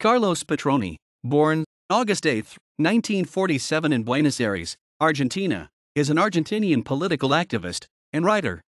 Carlos Petroni, born August 8, 1947, in Buenos Aires, Argentina, is an Argentinian political activist and writer.